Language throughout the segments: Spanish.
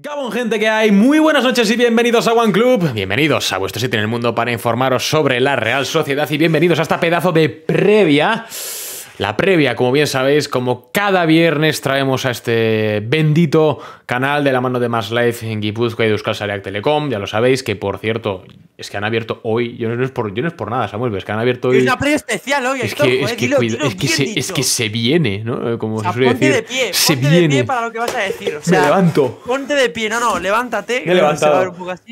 ¿Cabón, gente que hay, muy buenas noches y bienvenidos a One Club, bienvenidos a vuestro sitio en el mundo para informaros sobre la Real Sociedad y bienvenidos a esta pedazo de previa la previa, como bien sabéis, como cada viernes traemos a este bendito canal de la mano de Más Life en Gipuzkoa y de Euskal Sareac Telecom, ya lo sabéis, que por cierto, es que han abierto hoy, yo no es por, yo no es por nada, Samuel, es que han abierto hoy... Es una previa especial hoy, es, que, es, que, es, que se, viene, ¿no? Como se suele de pie, se viene. para lo que vas a decir. O sea, me levanto. Ponte de pie, no, no, levántate. Me levanto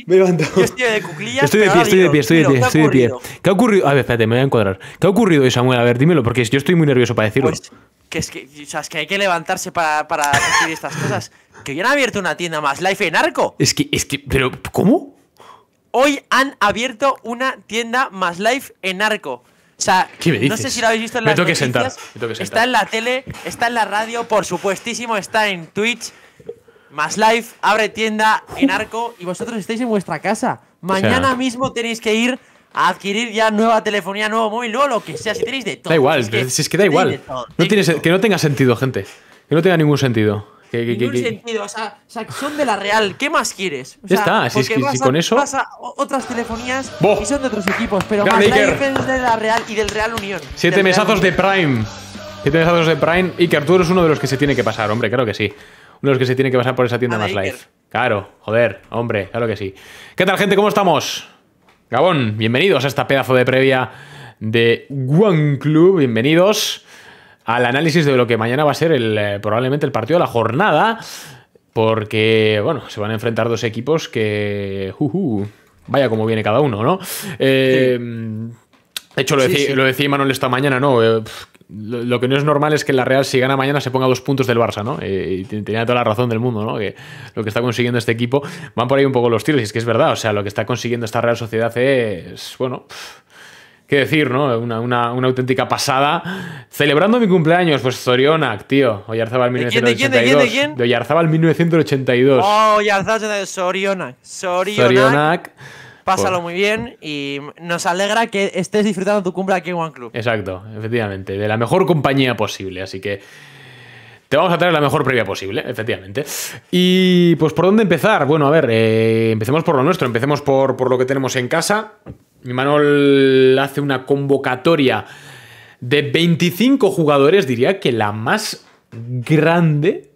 Me Yo estoy de cuclillas. Estoy de pie, estoy de pie, estoy de pie, estoy de pie. ¿Qué ha ocurrido? A ver, espérate, me voy a encuadrar. ¿Qué ha ocurrido hoy, Samuel? A ver, dímelo, porque yo estoy muy nervioso para decirlo. Pues, que es que, o que hay que levantarse para, decir estas cosas. Que hoy han abierto una tienda más, Life en Arco. Es que, es que, pero, ¿cómo? Hoy han abierto una tienda más Life en Arco. O sea, no sé si lo habéis visto en la Me tengo que sentar. Está en la tele, está en la radio, por supuestísimo, está en Twitch. Más Life abre tienda en Arco y vosotros estáis en vuestra casa. Mañana mismo tenéis que ir adquirir ya nueva telefonía, nuevo móvil, nuevo lo que sea, si tenéis de todo. Da igual, si es que, da igual. no que no tenga sentido, gente. Que no tenga ningún sentido. Que, ningún sentido, o sea, son de la real. ¿Qué más quieres? ya está, si, con eso. otras telefonías y son de otros equipos, pero más es de la real y del Real Unión. Siete mesazos de Prime. Siete mesazos de Prime. Y que Arturo es uno de los que se tiene que pasar, hombre, claro que sí. Uno de los que se tiene que pasar por esa tienda más live. Claro, joder, hombre, claro que sí. ¿Qué tal, gente? ¿Cómo estamos? Gabón, bienvenidos a esta pedazo de previa de One Club, bienvenidos al análisis de lo que mañana va a ser eh, probablemente el partido de la jornada, porque, bueno, se van a enfrentar dos equipos que... vaya como viene cada uno, ¿no? Eh, de hecho, lo, decía, lo Manuel esta mañana, ¿no? Eh, lo, que no es normal es que la Real, si gana mañana, se ponga dos puntos del Barça, ¿no? Eh, y tenía toda la razón del mundo, ¿no? Que lo que está consiguiendo este equipo, van por ahí un poco los tiros, y es que es verdad, o sea, lo que está consiguiendo esta Real Sociedad es, bueno... qué decir, ¿no? Una, auténtica pasada. Celebrando mi cumpleaños, pues Sorionac, tío. Oyarzabal 1982. ¿De quién? ¿De 1982. Oh, Oyarzabal 1982. Sorionak. Pásalo muy bien y nos alegra que estés disfrutando tu cumbre aquí en One Club. Exacto, efectivamente. De la mejor compañía posible. Así que te vamos a traer la mejor previa posible, efectivamente. Y pues por dónde empezar. Bueno, a ver, eh, empecemos por lo nuestro, empecemos por, lo que tenemos en casa. Mi hace una convocatoria de 25 jugadores, diría que la más grande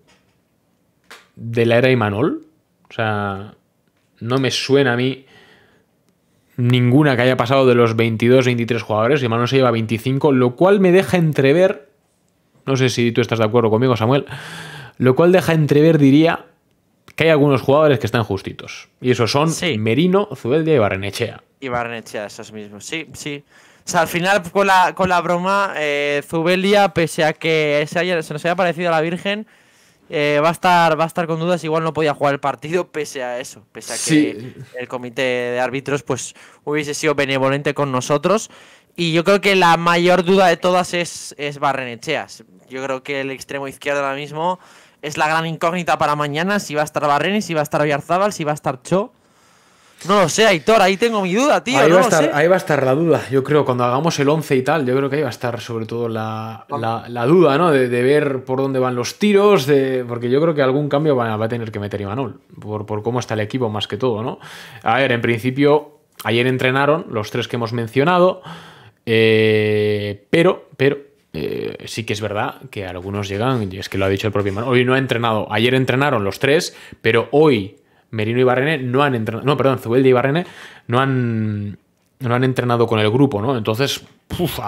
de la era Imanol. O sea, no me suena a mí ninguna que haya pasado de los 22, 23 jugadores. Y Manu se lleva 25, lo cual me deja entrever. No sé si tú estás de acuerdo conmigo, Samuel. Lo cual deja entrever, diría, que hay algunos jugadores que están justitos. Y esos son Merino, Zubeldia y Barrenechea. Y Barrenechea, esos mismos. Sí, sí. O sea, al final, con la, con la broma, eh, Zubeldia, pese a que se nos haya parecido a la Virgen, eh, va, a estar, va a estar con dudas, igual no podía jugar el partido pese a eso, pese a que el comité de árbitros pues hubiese sido benevolente con nosotros. Y yo creo que la mayor duda de todas es, es Barrenecheas. Yo creo que el extremo izquierdo ahora mismo es la gran incógnita para mañana, si va a estar Barrenes, si va a estar Oyarzabal, si va a estar Cho. No lo sé, Aitor, ahí tengo mi duda, tío. Ahí, va, a estar, la duda, yo creo, cuando hagamos el 11 y tal, yo creo que ahí va a estar sobre todo la, duda, ¿no? De, ver por dónde van los tiros, de, porque yo creo que algún cambio va, a tener que meter Imanol, por, por cómo está el equipo más que todo, ¿no? A ver, en principio, ayer entrenaron los tres que hemos mencionado, eh, pero, pero, eh, sí que es verdad que algunos llegan, y es que lo ha dicho el propio Imanol, hoy no ha entrenado, ayer entrenaron los tres, pero hoy Merino y Barrene no han entrenado, no, perdón, Zubeldi y Barrene no han, no han entrenado con el grupo, ¿no? Entonces, uf,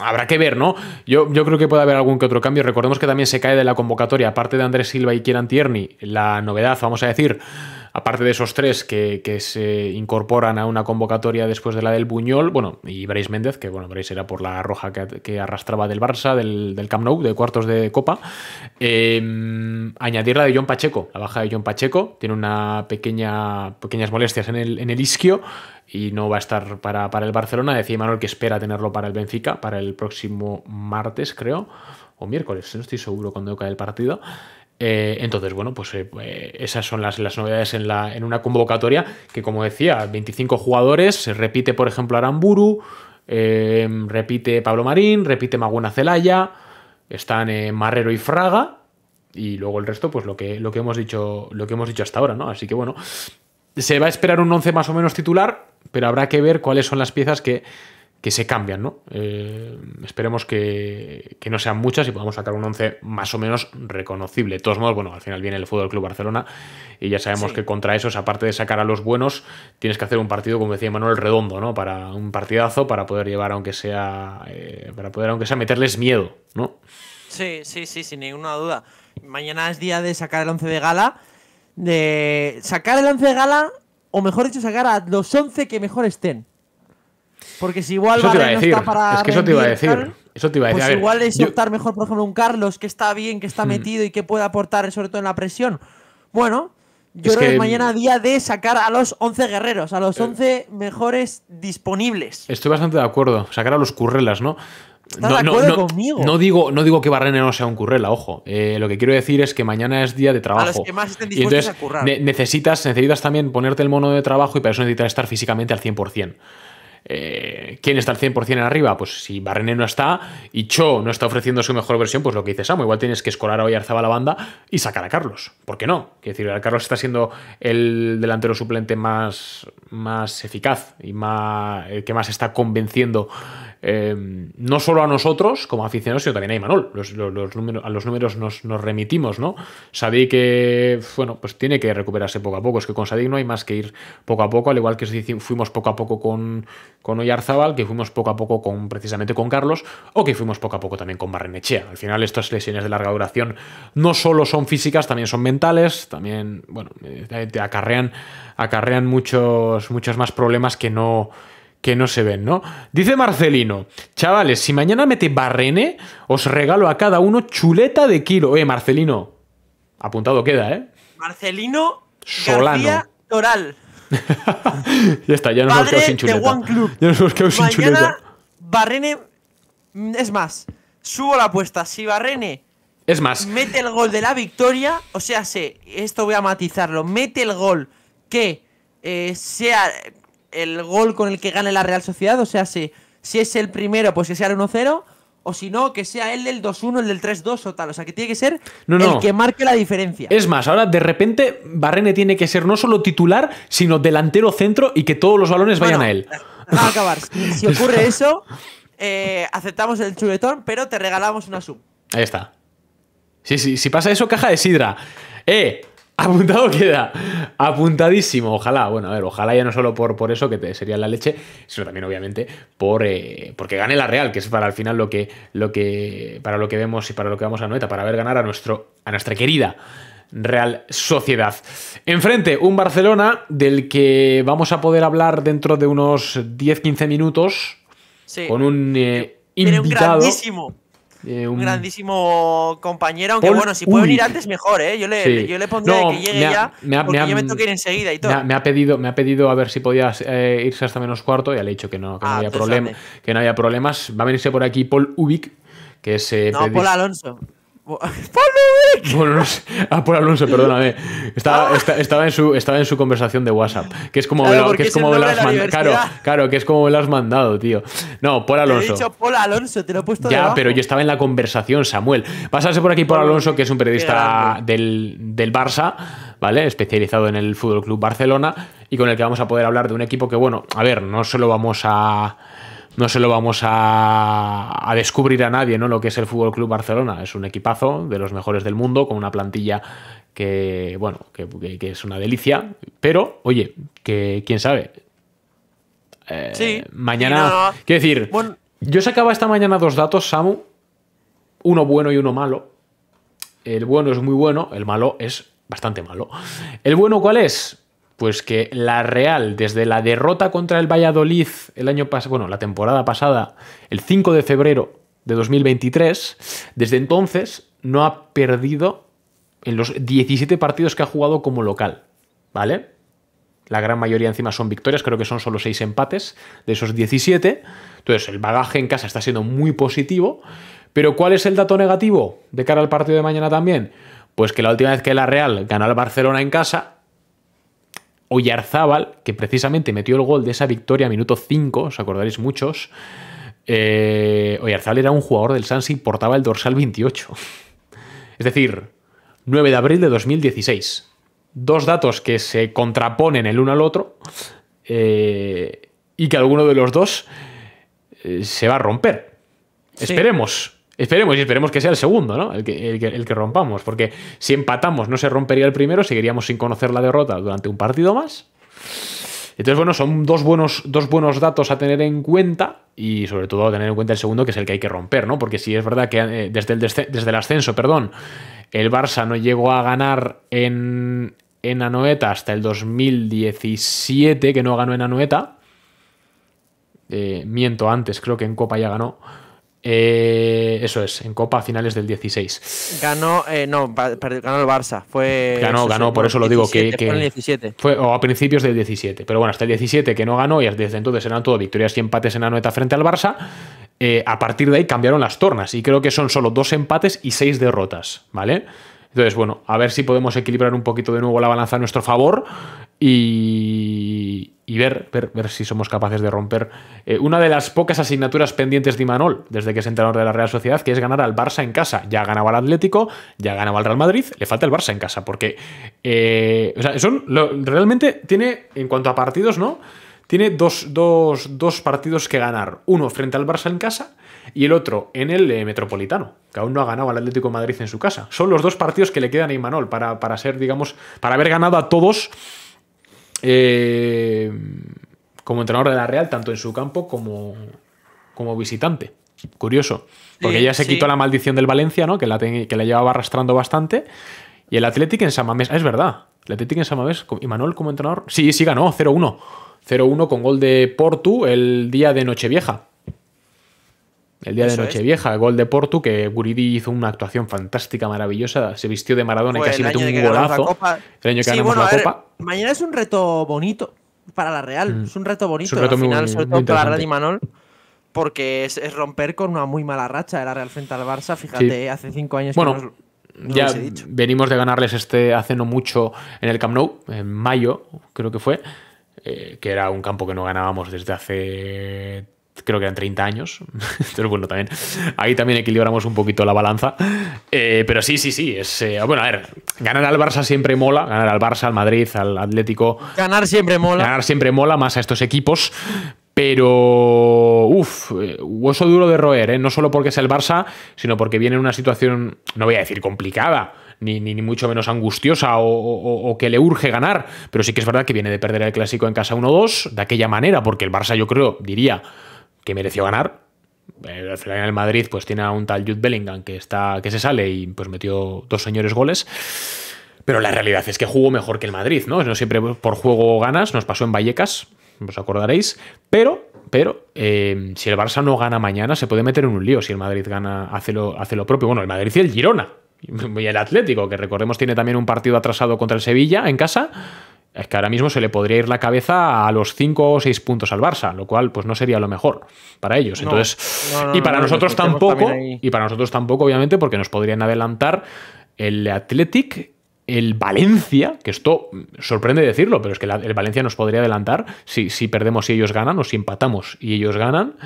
habrá que ver, ¿no? Yo, yo creo que puede haber algún que otro cambio. Recordemos que también se cae de la convocatoria, aparte de Andrés Silva y Kieran Tierney, la novedad, vamos a decir, aparte de esos tres que, se incorporan a una convocatoria después de la del Buñol, bueno, y Brais Méndez, que bueno, Brais era por la roja que, arrastraba del Barça, del, del, Camp Nou, de cuartos de Copa, em, añadir la de John Pacheco, la baja de John Pacheco, tiene una pequeña, pequeñas molestias en el, en el isquio, y no va a estar para, para, el Barcelona. Decía Manuel que espera tenerlo para el Benfica, para el próximo martes, creo, o miércoles, no estoy seguro cuando cae el partido. Eh, entonces, bueno, pues eh, eh, esas son las, novedades en, la, en, una convocatoria que, como decía, 25 jugadores, se repite, por ejemplo, Aramburu, repite Pablo Marín, repite Maguna Celaya, están Marrero y Fraga, y luego el resto, pues lo que, lo que, hemos, dicho, lo que hemos dicho hasta ahora, ¿no? Así que, bueno, se va a esperar un 11 más o menos titular, pero habrá que ver cuáles son las piezas que que se cambian, ¿no? Eh, esperemos que, no sean muchas y podamos sacar un once más o menos reconocible. De todos modos, bueno, al final viene el Fútbol Club Barcelona y ya sabemos que contra esos, aparte de sacar a los buenos, tienes que hacer un partido, como decía Manuel, redondo, ¿no? Para un partidazo, para poder llevar, aunque sea, eh, para poder, aunque sea, meterles miedo, ¿no? Sí, sí, sí, sin ninguna duda. Mañana es día de sacar el once de gala. De sacar el once de gala, o mejor dicho, sacar a los once que mejor estén. Porque si igual no está para. Es eso te iba a decir. Eso te iba a decir. Pues igual es optar mejor, por ejemplo, un Carlos que está bien, que está hmm. metido y que puede aportar, sobre todo en la presión. Bueno, yo creo que, mañana día de sacar a los 11 guerreros, a los 11 eh, mejores disponibles. Estoy bastante de acuerdo. Sacar a los currelas, ¿no? no, digo, no digo que Barrene no sea un currela, ojo. Eh, lo que quiero decir es que mañana es día de trabajo. A los que más estén dispuestos a currar. necesitas, necesitas también ponerte el mono de trabajo y para eso necesitas estar físicamente al 100%. Eh, ¿Quién está al 100% en arriba? Pues si Barrene no está y Cho no está ofreciendo su mejor versión, pues lo que dice Samo, igual tienes que escolar a Oyarzaba la banda y sacar a Carlos. ¿Por qué no? Quiero decir, Carlos está siendo el delantero suplente más, más eficaz y más, el eh, que más está convenciendo Em, no solo a nosotros como aficionados, sino también a Imanol. Los, a los números nos, remitimos, ¿no? Sadik, que bueno, pues tiene que recuperarse poco a poco. Es que con Sadik no hay más que ir poco a poco, al igual que fuimos poco a poco con, con Oyarzabal que fuimos poco a poco con precisamente con Carlos, o que fuimos poco a poco también con Barrenechea. Al final, estas lesiones de larga duración no solo son físicas, también son mentales, también, bueno, eh, te acarrean, acarrean muchos, muchos más problemas que no que no se ven, ¿no? Dice Marcelino, chavales, si mañana mete barrene, os regalo a cada uno chuleta de kilo. Eh, Marcelino, apuntado queda, ¿eh? Marcelino Solano. Toral. ya está, ya nos hemos quedado sin chuleta. Ya nos hemos quedado sin chuleta. Barrene, es más, subo la apuesta. Si Barrene es más, mete el gol de la victoria, o sea, sé, esto voy a matizarlo, mete el gol que eh, sea el gol con el que gane la Real Sociedad, o sea, si, si es el primero, pues que sea el 1-0. O si no, que sea el del 2-1, el del 3-2 o tal. O sea, que tiene que ser el que marque la diferencia. Es más, ahora de repente Barrene tiene que ser no solo titular, sino delantero centro y que todos los balones vayan a él. vamos a acabar. si, ocurre eso, eh, aceptamos el chuletón, pero te regalamos una sub. Ahí está. Sí, sí, si pasa eso, caja de sidra. ¡Eh! Apuntado queda. Apuntadísimo, ojalá. Bueno, a ver, ojalá ya no solo por, por eso, que te sería la leche, sino también, obviamente, por eh, porque gane la Real, que es para al final lo que, lo que. Para lo que vemos y para lo que vamos a Noeta, para ver ganar a nuestro, a nuestra querida Real Sociedad. Enfrente, un Barcelona del que vamos a poder hablar dentro de unos 10-15 minutos. Con un eh, invitado. Eh, un... grandísimo compañero, aunque bueno, si puede venir antes mejor, ¿eh? Yo le, yo le pondré que llegue ya, porque yo me tengo que ir enseguida y todo. Me ha, pedido, me ha pedido a ver si podía eh, irse hasta menos cuarto, ya le he dicho que no, que no ah, había problema, que no había problemas. Va a venirse por aquí Paul Ubik, que es... Eh, no, Paul Alonso. Pablo Ah, por Alonso, perdóname. Ah. Estaba, en su, estaba en su conversación de WhatsApp. Que es como, claro, que es como Claro, claro, que es como me lo has mandado, tío. No, por Alonso. he dicho Alonso, te lo he puesto Ya, pero yo estaba en la conversación, Samuel. Pásase por aquí por Alonso, que es un periodista del, del Barça, ¿vale? Especializado en el Fútbol Club Barcelona y con el que vamos a poder hablar de un equipo que, bueno, a ver, no solo vamos a no se lo vamos a, descubrir a nadie, ¿no? Lo que es el Fútbol Club Barcelona. Es un equipazo de los mejores del mundo, con una plantilla que, bueno, que, es una delicia. Pero, oye, que quién sabe. Eh, sí. Mañana. Quiero decir, yo sacaba esta mañana dos datos, Samu. Uno bueno y uno malo. El bueno es muy bueno, el malo es bastante malo. ¿El bueno cuál es? Pues que la Real, desde la derrota contra el Valladolid el año pasado, bueno, la temporada pasada, el 5 de febrero de 2023, desde entonces no ha perdido en los 17 partidos que ha jugado como local, ¿vale? La gran mayoría encima son victorias, creo que son solo 6 empates de esos 17. Entonces el bagaje en casa está siendo muy positivo. Pero ¿cuál es el dato negativo de cara al partido de mañana también? Pues que la última vez que la Real ganó al Barcelona en casa Oyarzábal, que precisamente metió el gol de esa victoria a minuto 5, os acordaréis muchos. Eh, era un jugador del Sansi y portaba el dorsal 28. Es decir, 9 de abril de 2016. Dos datos que se contraponen el uno al otro eh, y que alguno de los dos eh, se va a romper. Esperemos. Esperemos y esperemos que sea el segundo, ¿no? El que, el, que, rompamos, porque si empatamos no se rompería el primero, seguiríamos sin conocer la derrota durante un partido más. Entonces, bueno, son dos buenos, dos buenos datos a tener en cuenta y sobre todo a tener en cuenta el segundo, que es el que hay que romper, ¿no? Porque si es verdad que eh, desde, el desde el ascenso, perdón, el Barça no llegó a ganar en, en Anoeta hasta el 2017, que no ganó en Anoeta. Eh, miento antes, creo que en Copa ya ganó. Eh, eso es, en Copa a finales del 16. Ganó, eh, no, ganó el Barça. Fue, ganó, ganó, por eso lo digo. Que, Fue, a principios del 17. Pero bueno, hasta el 17 que no ganó y desde entonces eran todo victorias y empates en la nueta frente al Barça. Eh, a partir de ahí cambiaron las tornas y creo que son solo dos empates y seis derrotas, ¿vale? Entonces, bueno, a ver si podemos equilibrar un poquito de nuevo la balanza a nuestro favor y, ver, ver, si somos capaces de romper eh, una de las pocas asignaturas pendientes de Imanol desde que es entrenador de la Real Sociedad, que es ganar al Barça en casa. Ya ganaba al Atlético, ya ganaba al Real Madrid, le falta el Barça en casa, porque eh, realmente tiene, en cuanto a partidos, ¿no? Tiene dos, dos, dos partidos que ganar. Uno frente al Barça en casa y el otro en el eh, Metropolitano, que aún no ha ganado al Atlético Madrid en su casa. Son los dos partidos que le quedan a Imanol para, ser, digamos, para haber ganado a todos eh, como entrenador de la Real, tanto en su campo como, como visitante. Curioso, porque ya se quitó la maldición del Valencia, ¿no? Que la, que llevaba arrastrando bastante. Y el Atlético en Samamés, ah, es verdad, el Atlético en Samamés, Imanol como entrenador, sí, sí ganó, 0-1. 0-1 con gol de Portu el día de Nochevieja. El día de Nochevieja, gol de Portu, que Guridi hizo una actuación fantástica, maravillosa, se vistió de Maradona y casi metió un golazo. El año que ganamos la Copa. Mañana es un reto bonito para la Real, mm. es un reto bonito al final, sobre todo para la y Manol, porque es, romper con una muy mala racha de la Real frente al Barça, fíjate, hace cinco años que ya dicho. venimos de ganarles este hace no mucho en el Camp Nou, en mayo creo que fue, eh, que era un campo que no ganábamos desde hace creo que eran 30 años. pero bueno, también ahí también equilibramos un poquito la balanza. Eh, pero sí, sí, sí. Es, eh, bueno, a ver, ganar al Barça siempre mola. Ganar al Barça, al Madrid, al Atlético. Ganar siempre mola. Ganar siempre mola más a estos equipos. Pero, uff, eh, hueso duro de roer, ¿eh? no solo porque es el Barça, sino porque viene en una situación, no voy a decir complicada, ni, mucho menos angustiosa o, que le urge ganar. Pero sí que es verdad que viene de perder el clásico en casa 1-2 de aquella manera, porque el Barça, yo creo, diría, que mereció ganar. el Madrid pues tiene a un tal Jude Bellingham que, está, que se sale y pues metió dos señores goles. Pero la realidad es que jugó mejor que el Madrid, ¿no? No siempre por juego ganas, nos pasó en Vallecas, os acordaréis. Pero, pero, eh, si el Barça no gana mañana, se puede meter en un lío si el Madrid gana, hace lo, hace lo propio. Bueno, el Madrid y el Girona. Y el Atlético, que recordemos tiene también un partido atrasado contra el Sevilla en casa es que ahora mismo se le podría ir la cabeza a los 5 o 6 puntos al Barça, lo cual pues no sería lo mejor para ellos. Entonces, y para nosotros tampoco, y para nosotros tampoco obviamente porque nos podrían adelantar el Athletic, el Valencia, que esto sorprende decirlo, pero es que el Valencia nos podría adelantar si, si perdemos y ellos ganan o si empatamos y ellos ganan,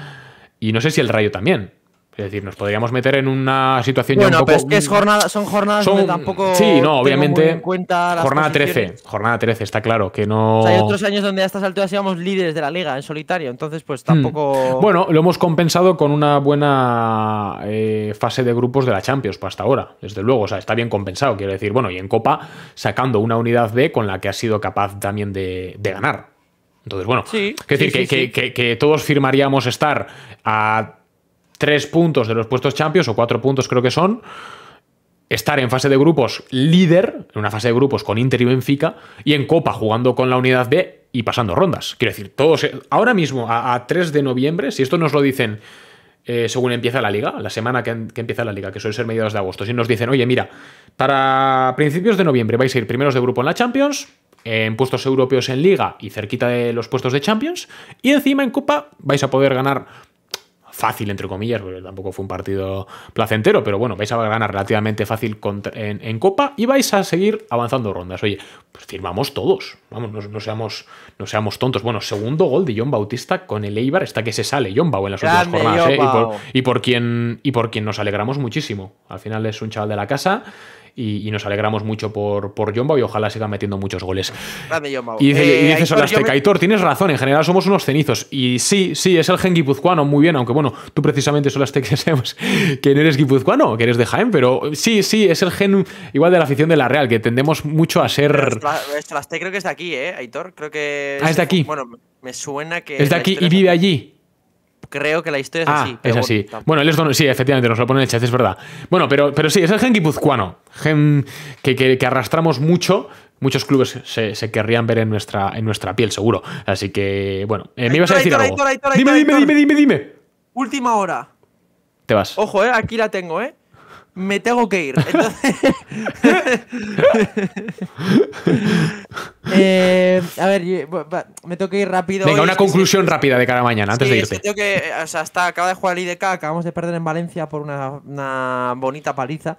y no sé si el Rayo también. Es decir, nos podríamos meter en una situación bueno, ya un Bueno, pero es que jornada, son jornadas donde tampoco. Sí, no, obviamente. cuenta jornada 13, jornada 13, está claro que no. hay otros años donde a estas alturas íbamos líderes de la liga en solitario, entonces, pues hmm. tampoco. Bueno, lo hemos compensado con una buena eh, fase de grupos de la Champions pues, hasta ahora, desde luego. O sea, está bien compensado, quiero decir. Bueno, y en Copa sacando una unidad B con la que ha sido capaz también de, ganar. Entonces, bueno, sí, es decir, que, que todos firmaríamos estar a tres puntos de los puestos Champions, o cuatro puntos creo que son, estar en fase de grupos líder, en una fase de grupos con Inter y Benfica, y en Copa jugando con la unidad B y pasando rondas. Quiero decir, todos, eh, ahora mismo, a, 3 de noviembre, si esto nos lo dicen eh, según empieza la liga, la semana que, que, empieza la liga, que suele ser mediados de agosto, si nos dicen, oye, mira, para principios de noviembre vais a ir primeros de grupo en la Champions, en puestos europeos en liga y cerquita de los puestos de Champions, y encima en Copa vais a poder ganar fácil, entre comillas, porque tampoco fue un partido placentero, pero bueno, vais a ganar relativamente fácil en, Copa y vais a seguir avanzando rondas. Oye, pues firmamos todos, vamos, no, seamos, no seamos tontos. Bueno, segundo gol de John Bautista con el Eibar, está que se sale John Bau en las últimas jornadas, ¿eh? y, por, y, y por quien nos alegramos muchísimo. Al final es un chaval de la casa y, nos alegramos mucho por, por Jomba y ojalá siga metiendo muchos goles. Grande, y dice, y eh, dice Aitor, Aitor, tienes razón, en general somos unos cenizos. Y sí, sí, es el gen guipuzcoano, muy bien, aunque bueno, tú precisamente Solasteca sabemos que no eres guipuzcoano, que eres de Jaén, pero sí, sí, es el gen igual de la afición de la Real, que tendemos mucho a ser... Solasteca eh, creo que es de aquí, ¿eh, Aitor? Creo que... Ah, es de aquí. Bueno, me suena que... Es de aquí y vive allí creo que la historia es ah, así. es así. Bueno, él es sí, efectivamente, nos lo pone en el chat, es verdad. Bueno, pero, pero sí, es el gen guipuzcoano, gen que, arrastramos mucho, muchos clubes se, querrían ver en nuestra, en nuestra piel, seguro. Así que, bueno, eh, me ibas a decir algo. dime, dime, dime, dime, dime. Última hora. Te vas. Ojo, eh, aquí la tengo, ¿eh? me tengo que ir. Entonces... Eh, a ver, me tengo que ir rápido. Venga, una conclusión rápida de cara mañana, antes de irte. hasta acaba de jugar el IDK, acabamos de perder en Valencia por una, bonita paliza.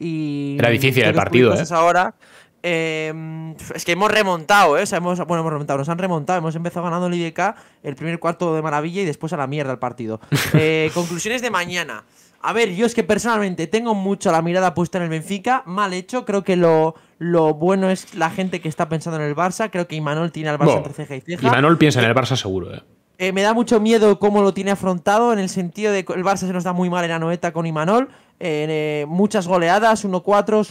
Y Era difícil el partido, ¿eh? Ahora. Em, es que hemos remontado, ¿eh? hemos, bueno, hemos remontado, nos han remontado. Hemos empezado ganando el IDK el primer cuarto de maravilla y después a la mierda el partido. Eh, conclusiones de mañana. A ver, yo es que personalmente tengo mucho la mirada puesta en el Benfica, mal hecho, creo que lo, lo bueno es la gente que está pensando en el Barça, creo que Imanol tiene al Barça entre ceja y ceja. Imanol piensa en el Barça seguro, eh. ¿eh? me da mucho miedo cómo lo tiene afrontado, en el sentido de que el Barça se nos da muy mal en la Anoeta con Imanol, eh, muchas goleadas, 1-4,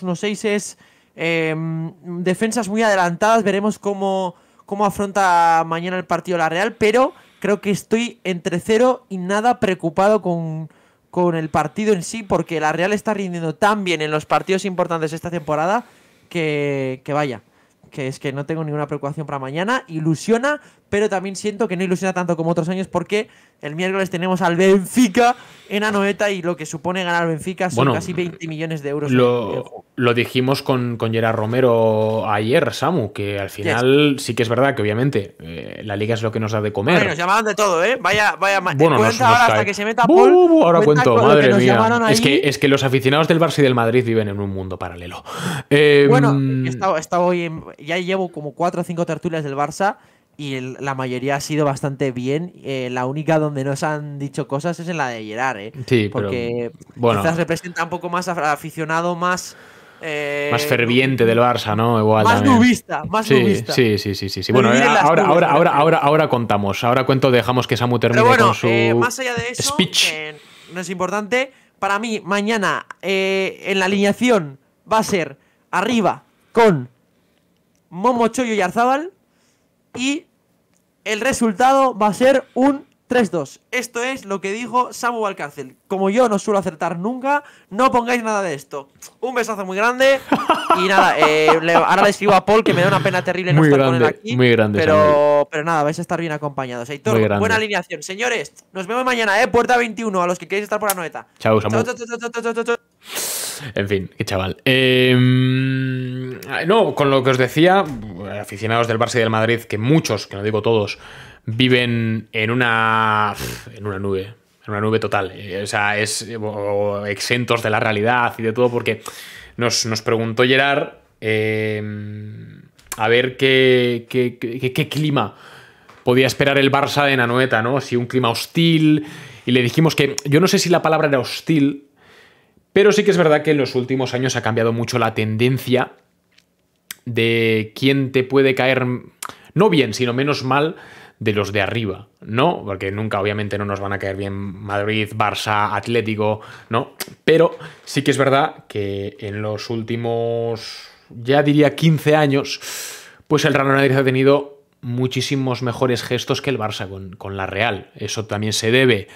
1-6, em, defensas muy adelantadas, veremos cómo, cómo afronta mañana el partido la Real, pero creo que estoy entre cero y nada preocupado con con el partido en sí, porque la Real está rindiendo tan bien en los partidos importantes esta temporada que, que vaya, que es que no tengo ninguna preocupación para mañana. Ilusiona, pero también siento que no ilusiona tanto como otros años porque el miércoles tenemos al Benfica en Anoeta y lo que supone ganar Benfica son casi 20 millones de euros. Lo, dijimos con, con, Gerard Romero ayer, Samu, que al final sí que es verdad que obviamente eh, la liga es lo que nos da de comer. Bueno, nos llamaban de todo, ¿eh? Vaya, vaya, bueno, ahora hasta que se meta Paul, ahora cuento, madre mía. Es que, es que los aficionados del Barça y del Madrid viven en un mundo paralelo. bueno, em, he hoy ya llevo como cuatro o cinco tertulias del Barça y la mayoría ha sido bastante bien. Eh, la única donde nos han dicho cosas es en la de Gerard, ¿eh? Sí, porque quizás representa un poco más aficionado, más. Eh, más ferviente del Barça, ¿no? más nubista, más nubista. Sí, sí, sí, sí. Bueno, eh, ahora, ahora, ahora, contamos. Ahora cuento, dejamos que Samu termine con su más allá de eso, speech. no es importante. Para mí, mañana en la alineación va a ser arriba con Momo Choyo y Arzábal y el resultado va a ser un 3-2. Esto es lo que dijo Samu Valcárcel. Como yo no suelo acertar nunca, no pongáis nada de esto. Un besazo muy grande. Y nada, eh, ahora le escribo a Paul que me da una pena terrible no estar con él aquí. Muy grande, pero, pero nada, vais a estar bien acompañados. buena alineación. Señores, nos vemos mañana, ¿eh? Puerta 21, a los que queréis estar por la noeta. Chao, Samu. chao, en fin, qué chaval. Em, no, con lo que os decía, aficionados del Barça y del Madrid, que muchos, que no digo todos, viven en una, en una nube. En una nube total. Eh, o sea, es exentos de la realidad y de todo, porque nos, preguntó Gerard em, a ver qué, qué, clima podía esperar el Barça de Nanoeta, ¿no? Si un clima hostil. Y le dijimos que. Yo no sé si la palabra era hostil, pero sí que es verdad que en los últimos años ha cambiado mucho la tendencia de quién te puede caer, no bien, sino menos mal de los de arriba, ¿no? Porque nunca, obviamente, no nos van a caer bien Madrid, Barça, Atlético, ¿no? Pero sí que es verdad que en los últimos, ya diría 15 años, pues el Real Madrid ha tenido muchísimos mejores gestos que el Barça con, con la Real. Eso también se debe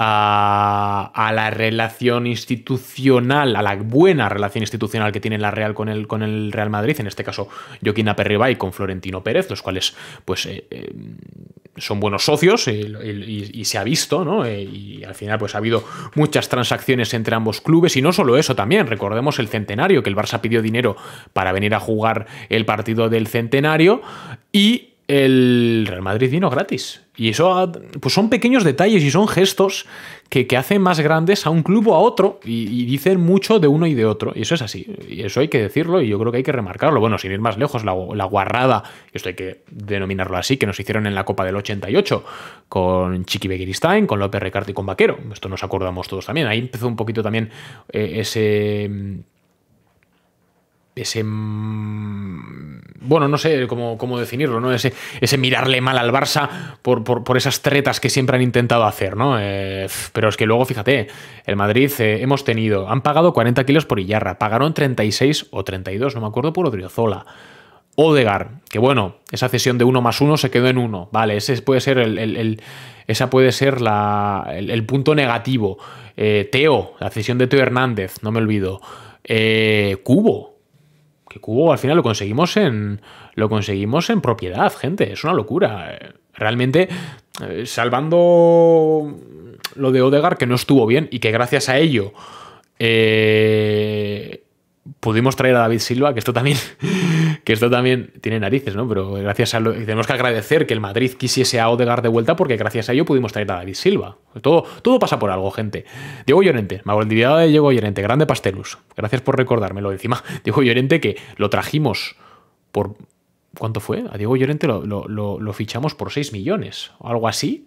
a, la relación institucional, a la buena relación institucional que tiene la Real con el, con el Real Madrid, en este caso Joaquín Perriba y con Florentino Pérez, los cuales pues eh, eh, son buenos socios y, y, se ha visto, ¿no? Eh, y al final pues ha habido muchas transacciones entre ambos clubes y no solo eso también, recordemos el centenario, que el Barça pidió dinero para venir a jugar el partido del centenario y el Real Madrid vino gratis. Y eso ah, pues son pequeños detalles y son gestos que, hacen más grandes a un club o a otro y, dicen mucho de uno y de otro. Y eso es así. Y eso hay que decirlo y yo creo que hay que remarcarlo. Bueno, sin ir más lejos, la, la guarrada, esto hay que denominarlo así, que nos hicieron en la Copa del 88 con Chiqui Begiristain, con López Recarte y con Vaquero. Esto nos acordamos todos también. Ahí empezó un poquito también eh, ese ese mm, bueno, no sé cómo, definirlo, ¿no? Ese, ese, mirarle mal al Barça por, esas tretas que siempre han intentado hacer, ¿no? Eh, pero es que luego, fíjate, el Madrid eh, hemos tenido, han pagado 40 kilos por Illarra, pagaron 36 o 32, no me acuerdo, por Odriozola. Odegar, que bueno, esa cesión de uno más uno se quedó en uno, vale, ese puede ser el, esa puede ser el, punto negativo. Eh, Teo, la cesión de Teo Hernández, no me olvido. Cubo, que Cubo al final lo conseguimos en lo conseguimos en propiedad, gente, es una locura. Eh, realmente eh, salvando lo de Odegar que no estuvo bien y que gracias a ello eh, pudimos traer a David Silva, que esto también que esto también tiene narices, ¿no? Pero gracias a lo. Tenemos que agradecer que el Madrid quisiese a Odegar de vuelta porque gracias a ello pudimos traer a David Silva. Todo, todo pasa por algo, gente. Diego Llorente, me olvidado de Diego Llorente, grande pastelus. Gracias por recordármelo. Encima, Diego Llorente que lo trajimos por. ¿Cuánto fue? A Diego Llorente lo, lo, lo fichamos por 6 millones o algo así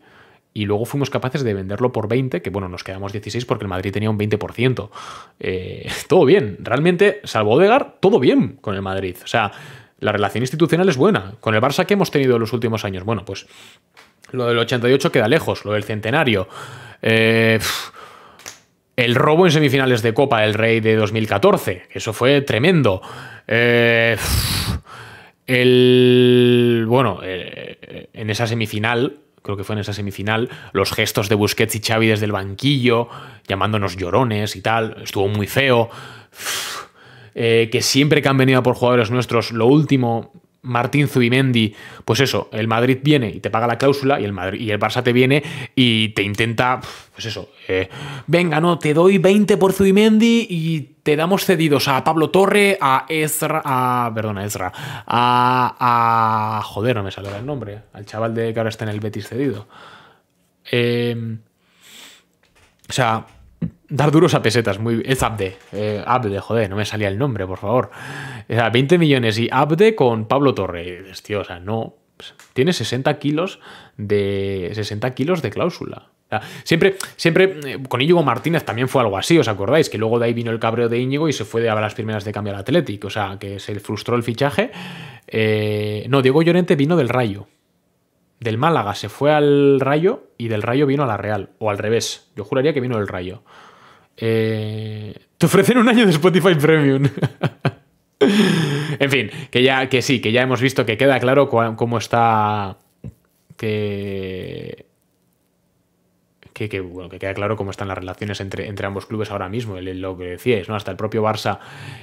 y luego fuimos capaces de venderlo por 20, que bueno, nos quedamos 16 porque el Madrid tenía un 20%. Eh, todo bien, realmente, salvo Odegar, todo bien con el Madrid. O sea, la relación institucional es buena. Con el Barça que hemos tenido en los últimos años, bueno, pues lo del 88 queda lejos, lo del centenario. Eh, el robo en semifinales de Copa del Rey de 2014, eso fue tremendo. Eh, el bueno, en esa semifinal creo que fue en esa semifinal, los gestos de Busquets y Xavi desde el banquillo, llamándonos llorones y tal, estuvo muy feo. Eh, que siempre que han venido por jugadores nuestros, lo último Martín Zubimendi, pues eso, el Madrid viene y te paga la cláusula y el, Madrid, y el Barça te viene y te intenta, pues eso, eh, venga, no, te doy 20 por Zubimendi y te damos cedidos a Pablo Torre, a Ezra, a, perdona Ezra, a, a joder, no me sale el nombre, al chaval de que ahora está en el Betis cedido. Em, o sea, Dar duros a pesetas, muy. Es Abde. Eh, Abde, joder, no me salía el nombre, por favor. O sea, 20 millones y Abde con Pablo Torres, Tío, o sea, no. Pues, tiene 60 kilos de. 60 kilos de cláusula. siempre, siempre eh, con Íñigo Martínez también fue algo así, ¿os acordáis? Que luego de ahí vino el cabreo de Íñigo y se fue de a las primeras de cambiar al Atlético. O sea, que se frustró el fichaje. Eh, no, Diego Llorente vino del Rayo del Málaga se fue al Rayo y del Rayo vino a la Real, o al revés. Yo juraría que vino del Rayo. Eh, te ofrecen un año de Spotify Premium. en fin, que ya que sí, que ya hemos visto que queda claro cómo está que que, queda claro cómo están las relaciones entre, ambos clubes ahora mismo, lo que decíais, ¿no? Hasta el propio Barça,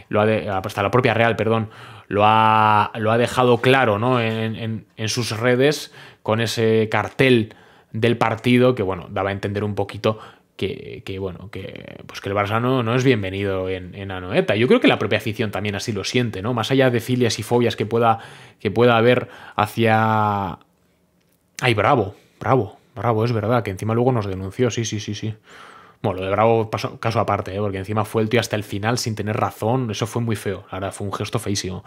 lo ha hasta la propia Real, perdón, lo ha, lo ha dejado claro, ¿no? En, en, sus redes, con ese cartel del partido, que bueno, daba a entender un poquito que, bueno, que, pues que el Barça no, es bienvenido en, Anoeta. Yo creo que la propia afición también así lo siente, ¿no? Más allá de filias y fobias que pueda, que pueda haber hacia... Ay, bravo, bravo, bravo, es verdad, que encima luego nos denunció, sí, sí, sí, sí. Bueno, lo de Bravo pasó, caso aparte, ¿eh? porque encima fue el tío hasta el final sin tener razón, eso fue muy feo, verdad, fue un gesto feísimo.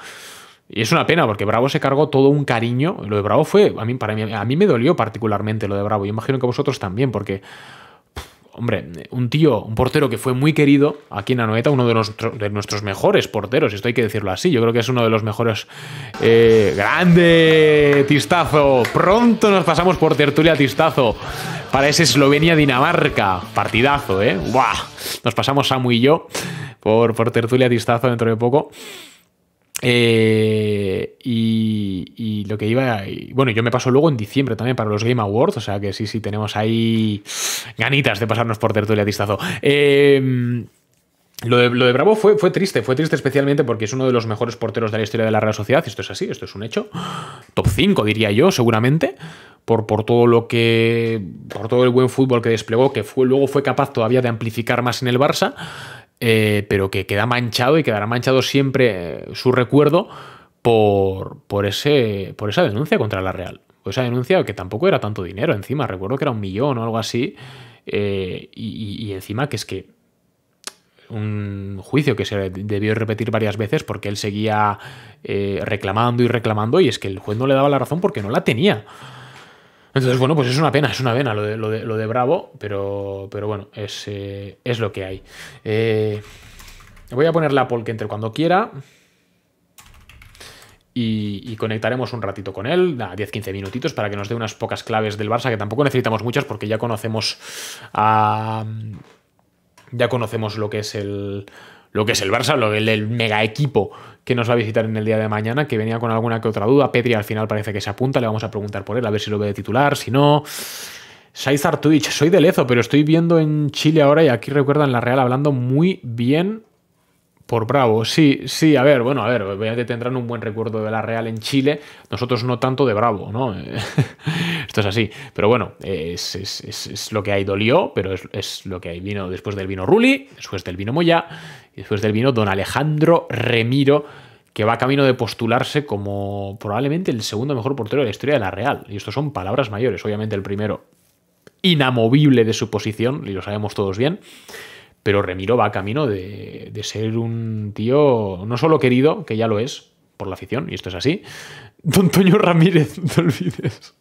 Y es una pena, porque Bravo se cargó todo un cariño, lo de Bravo fue, a mí, para mí, a mí me dolió particularmente lo de Bravo, yo imagino que vosotros también, porque hombre, un tío, un portero que fue muy querido aquí en Anoeta, uno de, nuestros mejores porteros, esto hay que decirlo así. Yo creo que es uno de los mejores. Eh, ¡Grande! ¡Tistazo! Pronto nos pasamos por tertulia Tistazo para ese Eslovenia-Dinamarca. Partidazo, ¿eh? ¡Buah! Nos pasamos Samu y yo por, por tertulia Tistazo dentro de poco. Eh, y, lo que iba. bueno, yo me paso luego en diciembre también para los Game Awards, o sea que sí, sí, tenemos ahí ganitas de pasarnos por tertulia tistazo. Eh, lo de, lo de, Bravo fue, fue triste, fue triste especialmente porque es uno de los mejores porteros de la historia de la Real Sociedad, esto es así, esto es un hecho. Top 5, diría yo, seguramente, por, por todo lo que. por todo el buen fútbol que desplegó, que luego fue capaz todavía de amplificar más en el Barça. Eh, pero que queda manchado y quedará manchado siempre eh, su recuerdo por, por, ese, por esa denuncia contra la Real. O esa denuncia que tampoco era tanto dinero encima, recuerdo que era un millón o algo así, eh, y, encima que es que un juicio que se debió repetir varias veces porque él seguía reclamando y reclamando y es que el juez no le daba la razón porque no la tenía. Entonces, bueno, pues es una pena, es una pena lo de, lo de, Bravo, pero, pero bueno, es, eh, es lo que hay. Eh, voy a poner la Apple entre cuando quiera. Y, conectaremos un ratito con él, 10-15 minutitos, para que nos dé unas pocas claves del Barça, que tampoco necesitamos muchas porque ya conocemos Ya conocemos lo que es el, lo que es el Barça, lo, del mega equipo que nos va a visitar en el día de mañana, que venía con alguna que otra duda. Petri al final parece que se apunta, le vamos a preguntar por él, a ver si lo ve de titular, si no. Saizar Twitch, soy de Lezo, pero estoy viendo en Chile ahora y aquí recuerdan la Real hablando muy bien por Bravo, sí, sí, a ver, bueno, a ver, obviamente tendrán un buen recuerdo de la Real en Chile, nosotros no tanto de Bravo, ¿no? Esto es así, pero bueno, es, lo que hay dolió, pero es, lo que hay vino después del vino Ruli, después del vino Moya, y después del vino Don Alejandro Remiro, que va camino de postularse como probablemente el segundo mejor portero de la historia de la Real, y esto son palabras mayores, obviamente el primero inamovible de su posición, y lo sabemos todos bien, pero Remiro va camino de, de ser un tío no solo querido, que ya lo es por la afición, y esto es así. Don Toño Ramírez, no olvides.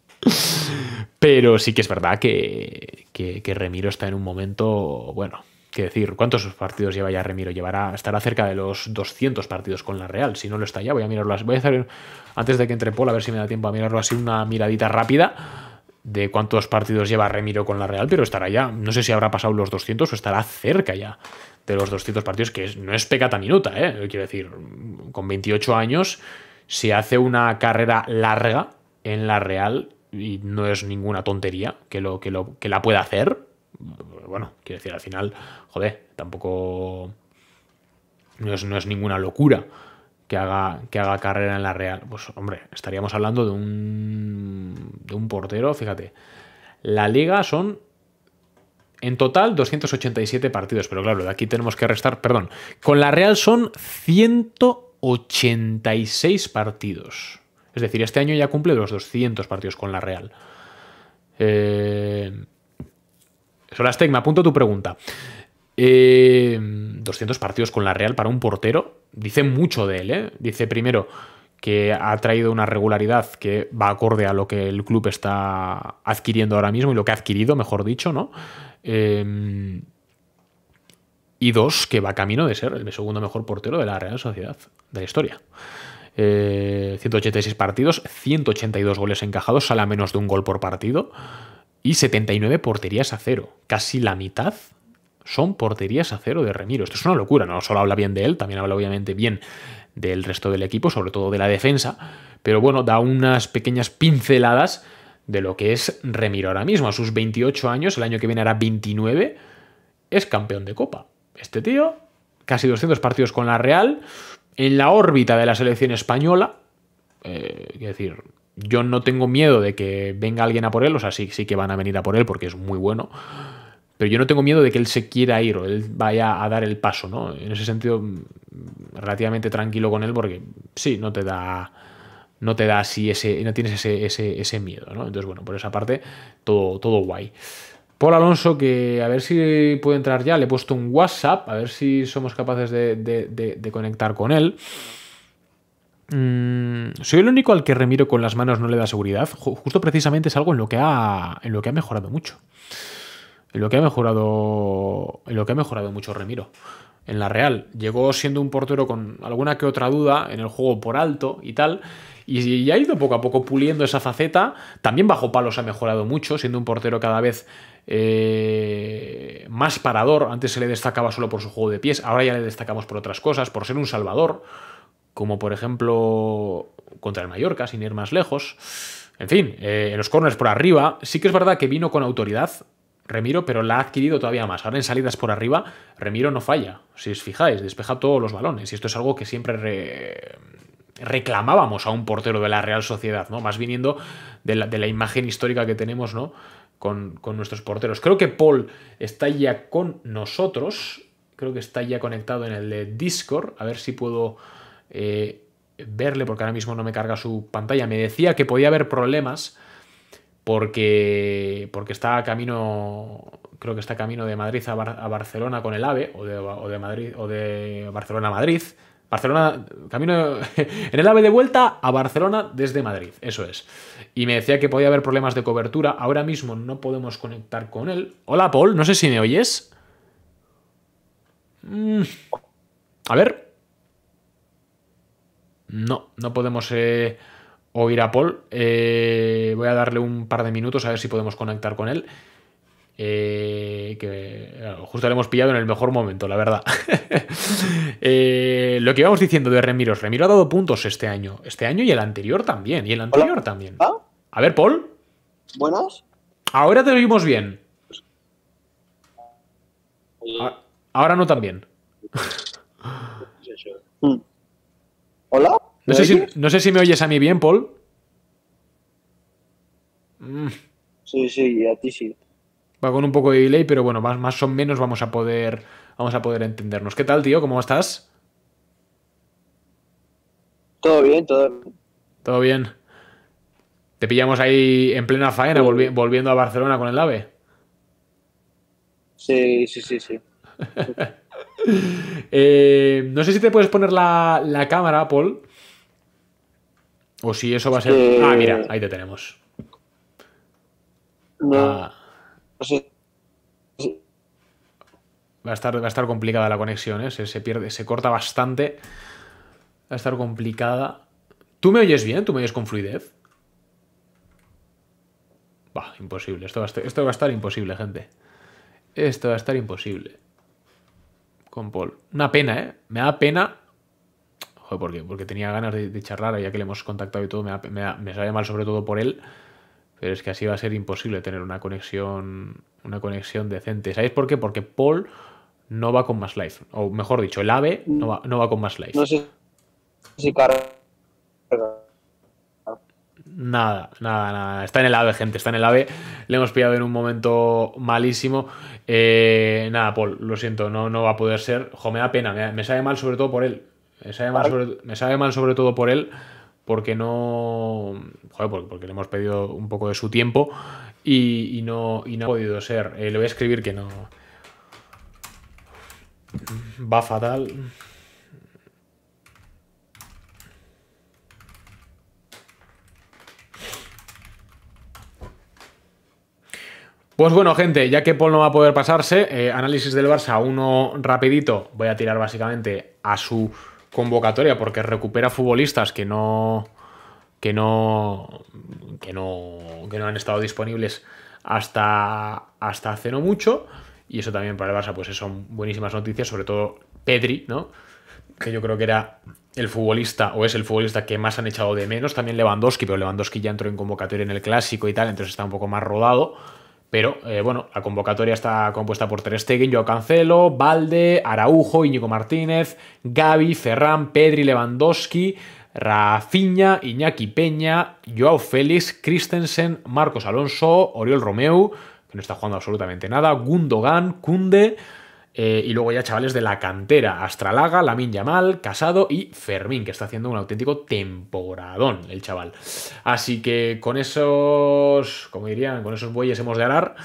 Pero sí que es verdad que, que, Remiro está en un momento, bueno, que decir, ¿cuántos partidos lleva ya Remiro? Llevará, estará cerca de los 200 partidos con la Real. Si no lo está ya, voy a mirarlo. Voy a hacer, antes de que entre Paul, a ver si me da tiempo a mirarlo así, una miradita rápida de cuántos partidos lleva Remiro con la Real, pero estará ya, no sé si habrá pasado los 200 o estará cerca ya de los 200 partidos, que no es pecata minuta, ¿eh? quiero decir, con 28 años se hace una carrera larga en la Real y no es ninguna tontería que, lo, que, lo, que la pueda hacer. Bueno, quiero decir, al final, joder, tampoco no es, no es ninguna locura que haga, que haga carrera en la Real. Pues hombre, estaríamos hablando de un, de un portero, fíjate. La liga son en total 287 partidos, pero claro, de aquí tenemos que restar, perdón, con la Real son 186 partidos. Es decir, este año ya cumple los 200 partidos con la Real. Eh... Me apunto tu pregunta. 200 eh, partidos con la Real para un portero. Dice mucho de él. ¿eh? Dice primero que ha traído una regularidad que va acorde a lo que el club está adquiriendo ahora mismo y lo que ha adquirido, mejor dicho, ¿no? Eh, y dos, que va camino de ser el segundo mejor portero de la Real Sociedad de la historia. 186 partidos, 182 goles encajados, sale a menos de un gol por partido y 79 porterías a cero, casi la mitad son porterías a cero de Remiro. Esto es una locura, no solo habla bien de él, también habla obviamente bien del resto del equipo, sobre todo de la defensa, pero bueno, da unas pequeñas pinceladas de lo que es Remiro ahora mismo. A sus 28 años, el año que viene hará 29, es campeón de Copa. Este tío, casi 200 partidos con la Real, en la órbita de la selección española, es eh, decir, yo no tengo miedo de que venga alguien a por él, o sea, sí, sí que van a venir a por él porque es muy bueno, pero yo no tengo miedo de que él se quiera ir o él vaya a dar el paso, ¿no? En ese sentido, mm, relativamente tranquilo con él porque sí, no te da no te da así ese, no tienes ese, miedo, ¿no? Entonces, bueno, por esa parte, todo, todo guay. Paul Alonso, que a ver si puede entrar ya, le he puesto un WhatsApp, a ver si somos capaces de, conectar con él. Mm, soy el único al que Remiro con las manos no le da seguridad. Justo precisamente es algo en lo que ha, en lo que ha mejorado mucho. En lo que ha mejorado, lo que ha mejorado mucho Remiro. En la Real llegó siendo un portero con alguna que otra duda en el juego por alto y tal, y, ha ido poco a poco puliendo esa faceta. También bajo palos ha mejorado mucho, siendo un portero cada vez eh, más parador. Antes se le destacaba solo por su juego de pies, ahora ya le destacamos por otras cosas, por ser un salvador, como por ejemplo contra el Mallorca, sin ir más lejos. En fin, eh, en los corners por arriba, sí que es verdad que vino con autoridad, Remiro, pero la ha adquirido todavía más. Ahora en salidas por arriba, Remiro no falla. Si os fijáis, despeja todos los balones. Y esto es algo que siempre reclamábamos a un portero de la Real Sociedad, ¿no? Más viniendo de la, imagen histórica que tenemos, ¿no? Con, nuestros porteros. Creo que Paul está ya con nosotros. Creo que está ya conectado en el de Discord. A ver si puedo eh, verle, porque ahora mismo no me carga su pantalla. Me decía que podía haber problemas porque, porque está camino, creo que está camino de Madrid a, Barcelona con el AVE, o de, Madrid, o de Barcelona a Madrid. Barcelona, camino en el AVE de vuelta a Barcelona desde Madrid, eso es. Y me decía que podía haber problemas de cobertura, ahora mismo no podemos conectar con él. Hola Paul, no sé si me oyes. Mm. a ver. No, no podemos... Eh, o ir a Paul. Eh, voy a darle un par de minutos a ver si podemos conectar con él. Eh, eh, justo le hemos pillado en el mejor momento, la verdad. lo que íbamos diciendo de Remiros, Remiro ha dado puntos este año. Este año y el anterior también. Y el anterior también. ¿Ah? A ver, Paul. Buenas. Ahora te oímos bien. Ahora no tan bien. Mm. ¿Hola? No sé, si, me oyes a mí bien, Paul. Mm. Sí, sí, a ti sí. Va con un poco de delay, pero bueno, más, o menos vamos a poder vamos a poder entendernos. ¿Qué tal, tío? ¿Cómo estás? Todo bien, todo bien. Todo bien. Te pillamos ahí en plena faena, volviendo a Barcelona con el AVE. Sí, sí, sí, sí. Eh, no sé si te puedes poner la, la cámara, Paul. O si eso va a ser. Ah, mira, ahí te tenemos. Ah. Va, a estar, va a estar complicada la conexión, ¿eh? se, pierde, se corta bastante. Va a estar complicada. ¿Tú me oyes bien? ¿Tú me oyes con fluidez? Va, imposible. esto va a estar imposible, gente. Esto va a estar imposible. Con Paul. Una pena, ¿eh? Me da pena ¿por qué? porque tenía ganas de, charlar, ya que le hemos contactado y todo, me, me, sabe mal sobre todo por él, pero es que así va a ser imposible tener una conexión, una conexión decente. ¿Sabéis por qué? Porque Paul no va con más life, o mejor dicho, el AVE no va, con más life. No sé Nada, nada, nada. Está en el AVE, gente, está en el AVE. Le hemos pillado en un momento malísimo. Eh, nada, Paul, lo siento, no, no va a poder ser. me da pena, me, me, sabe mal sobre todo por él. Me sabe, mal sobre, todo por él, porque no. Joder, porque, le hemos pedido un poco de su tiempo y, no, no ha podido ser. Eh, le voy a escribir que no. Va fatal. Pues bueno, gente, ya que Paul no va a poder pasarse, eh, análisis del Barça, uno rapidito, voy a tirar básicamente a su convocatoria porque recupera futbolistas que no, que no, que no, que no han estado disponibles hasta, hasta hace no mucho. Y eso también para el Barça, pues son buenísimas noticias, sobre todo Pedri, ¿no? Que yo creo que era el futbolista, o es el futbolista que más han echado de menos. También Lewandowski, pero Lewandowski ya entró en convocatoria en el clásico y tal, entonces está un poco más rodado pero eh, bueno, la convocatoria está compuesta por Ter Stegen, Joao Cancelo, Valde, Araujo, Íñigo Martínez, Gaby, Ferran, Pedri, Lewandowski, Rafinha, Iñaki Peña, Joao Félix, Christensen, Marcos Alonso, Oriol Romeu, que no está jugando absolutamente nada, Gundogan, Kunde, eh, y luego ya chavales de la cantera, Astralaga, Lamin Yamal, Casado y Fermín, que está haciendo un auténtico temporadón el chaval. Así que con esos, como dirían, con esos bueyes hemos de arar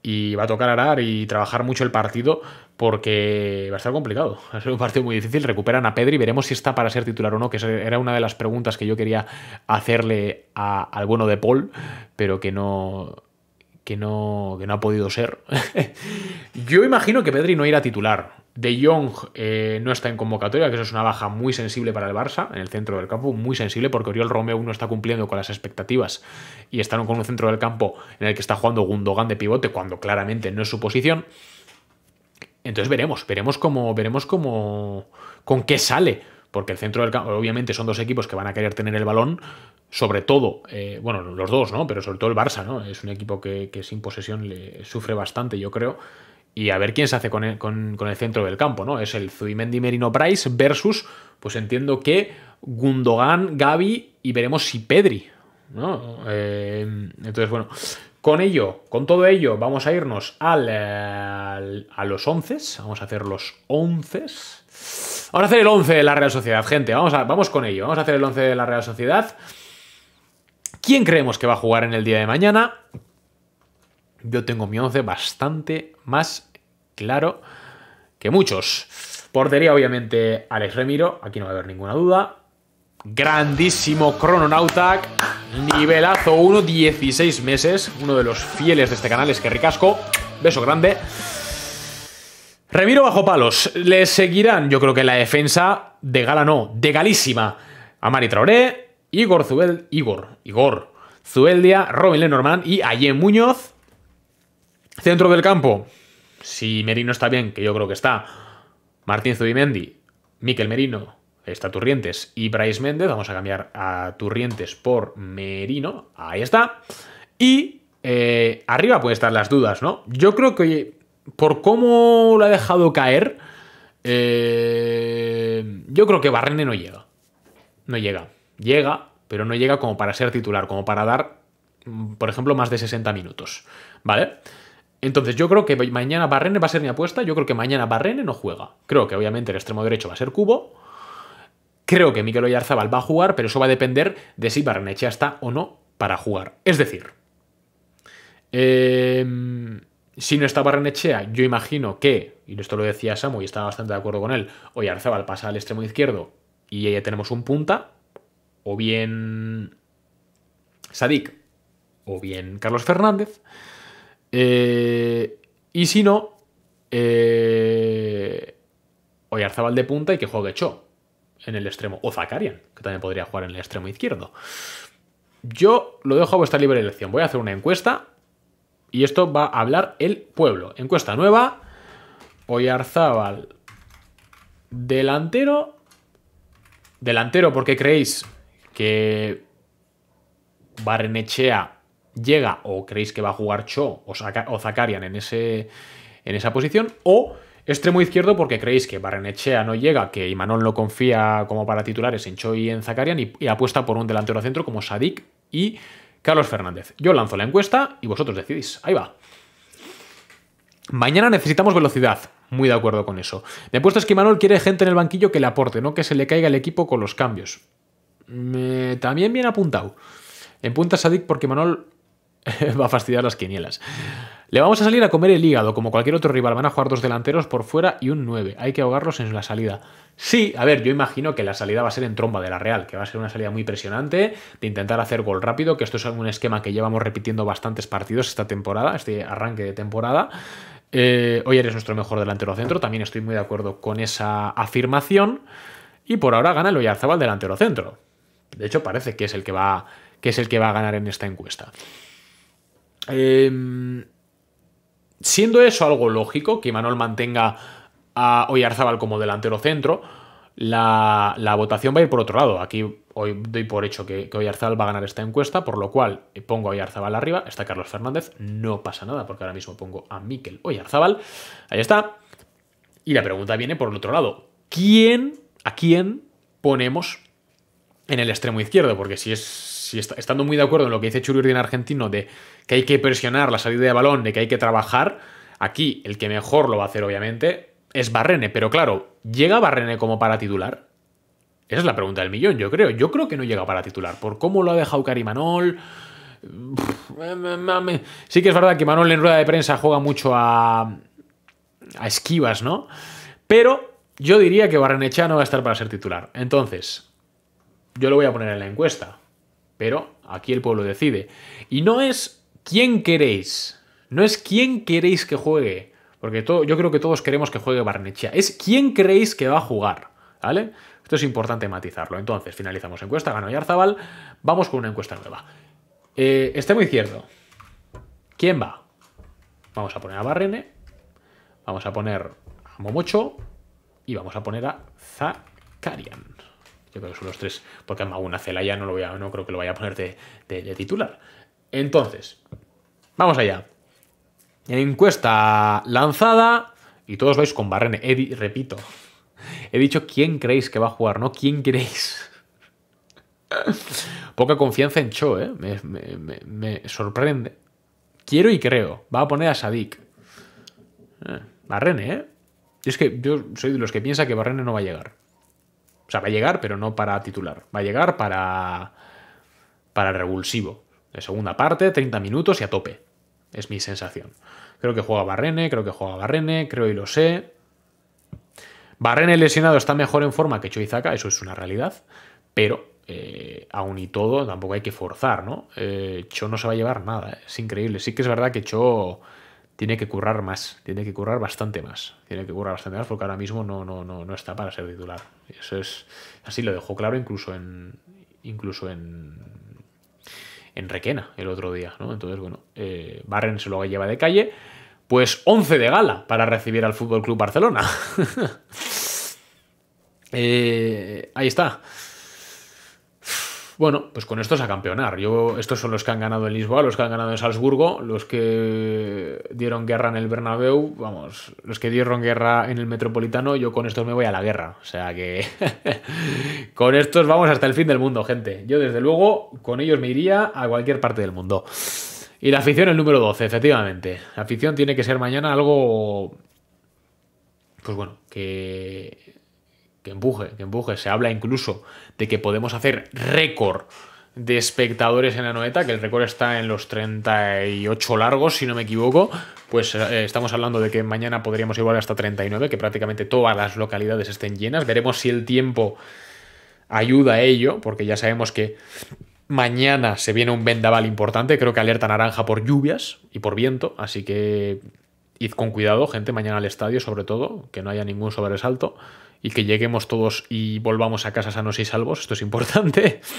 y va a tocar arar y trabajar mucho el partido porque va a estar complicado. Va a ser un partido muy difícil. Recuperan a Pedri, veremos si está para ser titular o no, que era una de las preguntas que yo quería hacerle a, al bueno de Paul, pero que no, que no, que no ha podido ser. Yo imagino que Pedri no irá a titular. De Jong eh, no está en convocatoria, que eso es una baja muy sensible para el Barça, en el centro del campo, muy sensible, porque Oriol Romeu no está cumpliendo con las expectativas y están con un centro del campo en el que está jugando Gundogan de pivote, cuando claramente no es su posición. Entonces veremos, veremos cómo, veremos cómo, con qué sale, porque el centro del campo, obviamente son dos equipos que van a querer tener el balón, sobre todo, eh, bueno, los dos, ¿no? Pero sobre todo el Barça, ¿no? Es un equipo que, sin posesión le sufre bastante, yo creo. Y a ver quién se hace con el, centro del campo, ¿no? Es el Zubimendi Merino Price versus, pues entiendo que Gundogan, Gaby y veremos si Pedri, ¿no? Eh, entonces, bueno, con ello, con todo ello, vamos a irnos al, a los once. Vamos a hacer los once. Vamos a hacer el 11 de la Real Sociedad, gente. Vamos, vamos con ello. Vamos a hacer el 11 de la Real Sociedad. ¿Quién creemos que va a jugar en el día de mañana? Yo tengo mi 11 bastante más claro que muchos. Portería, obviamente, Alex Remiro. Aquí no va a haber ninguna duda. Grandísimo Crononautac. Nivelazo 1, 16 meses. Uno de los fieles de este canal es que ricasco. Beso grande. Remiro bajo palos. Le seguirán, yo creo que la defensa de gala no, de galísima. Amari Traoré, Igor Zubel, Igor, Igor Zubeldia, Robin Lenormand y Ayen Muñoz. Centro del campo, si Merino está bien, que yo creo que está, Martín Zubimendi, Miquel Merino, está Turrientes y Bryce Méndez. Vamos a cambiar a Turrientes por Merino, ahí está. Y eh, arriba pueden estar las dudas, ¿no? Yo creo que por cómo lo ha dejado caer, eh, yo creo que Barrene no llega. No llega llega, pero no llega como para ser titular, como para dar, mm, por ejemplo, más de 60 minutos, ¿vale? Entonces yo creo que mañana Barrene va a ser mi apuesta, yo creo que mañana Barrene no juega. Creo que obviamente el extremo derecho va a ser Cubo. Creo que Miguel Oyarzabal va a jugar, pero eso va a depender de si Barrenechea está o no para jugar. Es decir, em, si no está Barrenechea, yo imagino que, y esto lo decía Samu y estaba bastante de acuerdo con él, Oyarzabal pasa al extremo izquierdo y ya tenemos un punta, o bien Sadik o bien Carlos Fernández. Eh, y si no, eh, de punta y que juegue Cho en el extremo. O Zakarian, que también podría jugar en el extremo izquierdo. Yo lo dejo a vuestra libre elección. Voy a hacer una encuesta y esto va a hablar el pueblo. Encuesta nueva. Oyarzábal. Delantero. Delantero porque creéis que Barrenechea llega o creéis que va a jugar Cho o, Zakarian en, ese, en esa posición, o extremo izquierdo porque creéis que Barrenechea no llega, que Imanol no confía como para titulares en Cho y en Zakarian y, apuesta por un delantero centro como Sadik y Carlos Fernández. Yo lanzo la encuesta y vosotros decidís. Ahí va. Mañana necesitamos velocidad. Muy de acuerdo con eso. Me puesto es que Imanol quiere gente en el banquillo que le aporte, no que se le caiga el equipo con los cambios. Me... También bien apuntado. En punta Sadik porque Manol va a fastidiar las quinielas. Le vamos a salir a comer el hígado, como cualquier otro rival. Van a jugar dos delanteros por fuera y un 9. Hay que ahogarlos en la salida. Sí, a ver, yo imagino que la salida va a ser en tromba de la Real, que va a ser una salida muy presionante, de intentar hacer gol rápido, que esto es un esquema que llevamos repitiendo bastantes partidos esta temporada, este arranque de temporada. Eh, hoy eres nuestro mejor delantero centro, también estoy muy de acuerdo con esa afirmación. Y por ahora gana el Oyarzabal delantero centro. De hecho, parece que es el que va, que es el que va a ganar en esta encuesta. Em, siendo eso algo lógico, que Manuel mantenga a Oyarzábal como delantero centro, la, votación va a ir por otro lado. Aquí hoy doy por hecho que, que va a ganar esta encuesta, por lo cual pongo a Oyarzábal arriba, está Carlos Fernández, no pasa nada, porque ahora mismo pongo a Miquel Oyarzábal, ahí está. Y la pregunta viene por el otro lado. ¿Quién, a quién ponemos en el extremo izquierdo, porque si es si está, estando muy de acuerdo en lo que dice en argentino de que hay que presionar la salida de balón, de que hay que trabajar, aquí el que mejor lo va a hacer obviamente es Barrene, pero claro, ¿llega Barrene como para titular? Esa es la pregunta del millón, yo creo. Yo creo que no llega para titular, por cómo lo ha dejado Manol? Sí que es verdad que Manol en rueda de prensa juega mucho a, a esquivas, ¿no? Pero yo diría que Barrenechea no va a estar para ser titular. Entonces, yo lo voy a poner en la encuesta, pero aquí el pueblo decide. Y no es quién queréis, no es quién queréis que juegue, porque yo creo que todos queremos que juegue Barnechea, es quién creéis que va a jugar, ¿vale? Esto es importante matizarlo. Entonces, finalizamos encuesta, ganó Yarzabal, vamos con una encuesta nueva. Eh, muy cierto. ¿quién va? Vamos a poner a Barrene, vamos a poner a Momocho y vamos a poner a Zakarian. Yo creo que son los tres, porque Maguna Celaya no, lo voy no creo que lo vaya a poner de, titular. Entonces, vamos allá. encuesta lanzada, y todos vais con Barrene, repito, he dicho quién creéis que va a jugar, no quién creéis. Poca confianza en Cho, ¿eh? Me, sorprende. Quiero y creo. Va a poner a Sadik. Eh, barrene, ¿eh? es que yo soy de los que piensa que Barrene no va a llegar sea, va a llegar, pero no para titular. Va a llegar para, para revulsivo. De segunda parte, 30 minutos y a tope. Es mi sensación. Creo que juega Barrene, creo que juega Barrene, creo y lo sé. Barrene lesionado está mejor en forma que Choizaka. eso es una realidad. Pero eh, aún y todo, tampoco hay que forzar, ¿no? Eh, Cho no se va a llevar nada, ¿eh? es increíble. Sí que es verdad que Cho tiene que currar más, tiene que currar bastante más, tiene que currar bastante más porque ahora mismo no, no, no, no está para ser titular. Eso es así, lo dejó claro incluso en incluso en, en Requena el otro día, Entonces, bueno, eh, Barren se lo lleva de calle, pues 11 de gala para recibir al Fútbol Club Barcelona. Eh, ahí está. Bueno, pues con estos a campeonar. Yo, estos son los que han ganado en Lisboa, los que han ganado en Salzburgo, los que dieron guerra en el Bernabéu, vamos, los que dieron guerra en el Metropolitano, yo con estos me voy a la guerra. O sea que con estos vamos hasta el fin del mundo, gente. Yo desde luego con ellos me iría a cualquier parte del mundo. Y la afición el número 12, efectivamente. La afición tiene que ser mañana algo... Pues bueno, que que empuje, que empuje. Se habla incluso de que podemos hacer récord de espectadores en la noeta, que el récord está en los 38 largos, si no me equivoco, pues eh, estamos hablando de que mañana podríamos igual hasta 39, que prácticamente todas las localidades estén llenas. Veremos si el tiempo ayuda a ello, porque ya sabemos que mañana se viene un vendaval importante, creo que alerta naranja por lluvias y por viento, así que id con cuidado, gente, mañana al estadio sobre todo, que no haya ningún sobresalto y que lleguemos todos y volvamos a casa sanos y salvos, esto es importante.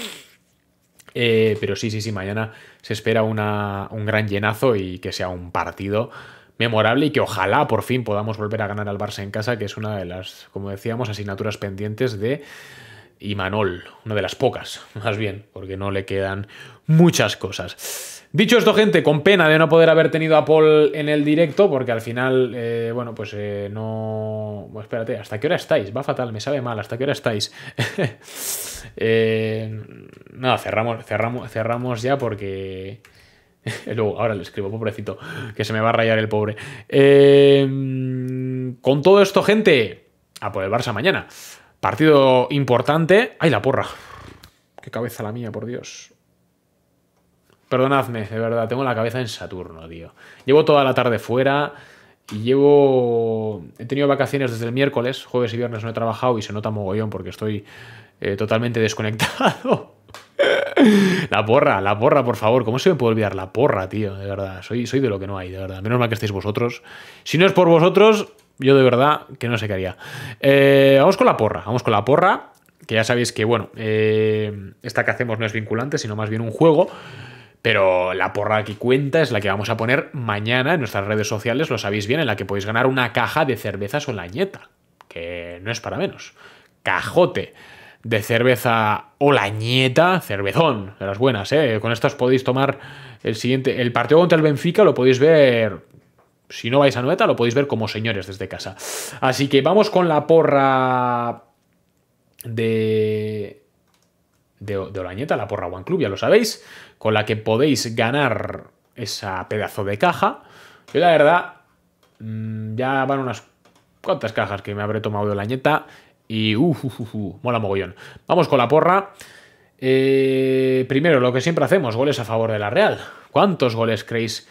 Eh, pero sí, sí, sí, mañana se espera un gran llenazo y que sea un partido memorable y que ojalá por fin podamos volver a ganar al Barça en casa, que es una de las, como decíamos, asignaturas pendientes de Imanol, una de las pocas, más bien, porque no le quedan muchas cosas. Dicho esto, gente, con pena de no poder haber tenido a Paul en el directo, porque al final, eh, bueno, pues eh, no... espérate, ¿hasta qué hora estáis? Va fatal, me sabe mal, ¿hasta qué hora estáis? Eh, nada, cerramos, cerramos, cerramos ya porque... Luego, ahora le escribo, pobrecito, que se me va a rayar el pobre. con todo esto, gente, a por el Barça mañana. Partido importante. ¡Ay, la porra! ¡Qué cabeza la mía, por Dios! Perdonadme, de verdad, tengo la cabeza en Saturno, tío. Llevo toda la tarde fuera y llevo... He tenido vacaciones desde el miércoles, jueves y viernes no he trabajado y se nota mogollón porque estoy eh, totalmente desconectado. la porra, la porra, por favor. ¿Cómo se me puede olvidar la porra, tío? De verdad, soy, soy de lo que no hay, de verdad. Menos mal que estéis vosotros. Si no es por vosotros, yo de verdad que no sé qué haría. Eh, vamos con la porra, vamos con la porra. Que ya sabéis que, bueno, eh, esta que hacemos no es vinculante, sino más bien un juego. Pero la porra que cuenta es la que vamos a poner mañana en nuestras redes sociales, lo sabéis bien, en la que podéis ganar una caja de cerveza lañeta, que no es para menos. Cajote de cerveza olañeta, cervezón, de las buenas, ¿eh? Con estas podéis tomar el siguiente. El partido contra el Benfica lo podéis ver. Si no vais a Nueta lo podéis ver como señores desde casa. Así que vamos con la porra de. De, de Olañeta, la porra One Club, ya lo sabéis con la que podéis ganar esa pedazo de caja. Y la verdad, mm, ya van unas cuantas cajas que me habré tomado de la ñeta y mola mogollón. Vamos con la porra. Eh, primero, lo que siempre hacemos, goles a favor de la Real. ¿Cuántos goles creéis